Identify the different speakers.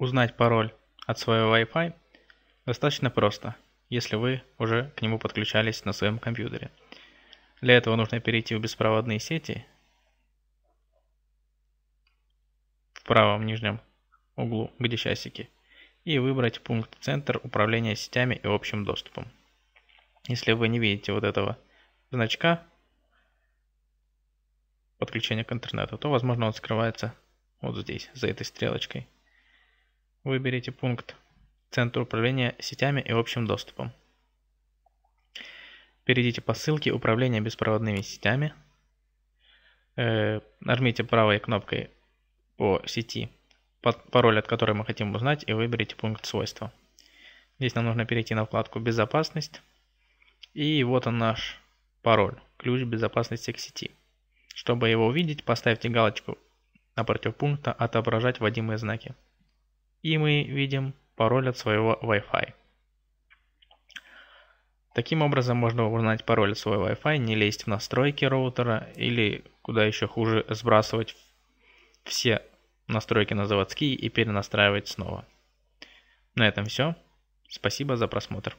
Speaker 1: Узнать пароль от своего Wi-Fi достаточно просто, если вы уже к нему подключались на своем компьютере. Для этого нужно перейти в беспроводные сети в правом нижнем углу, где часики, и выбрать пункт «Центр управления сетями и общим доступом». Если вы не видите вот этого значка подключения к интернету, то, возможно, он скрывается вот здесь, за этой стрелочкой. Выберите пункт «Центр управления сетями и общим доступом». Перейдите по ссылке «Управление беспроводными сетями». Э, нажмите правой кнопкой по сети пароль, от которой мы хотим узнать, и выберите пункт «Свойства». Здесь нам нужно перейти на вкладку «Безопасность». И вот он наш пароль, ключ безопасности к сети. Чтобы его увидеть, поставьте галочку напротив пункта «Отображать вводимые знаки»
Speaker 2: и мы видим
Speaker 1: пароль от своего Wi-Fi. Таким образом можно узнать пароль от своего Wi-Fi, не лезть в настройки роутера или, куда еще хуже, сбрасывать все настройки на заводские и перенастраивать снова. На этом все. Спасибо за просмотр.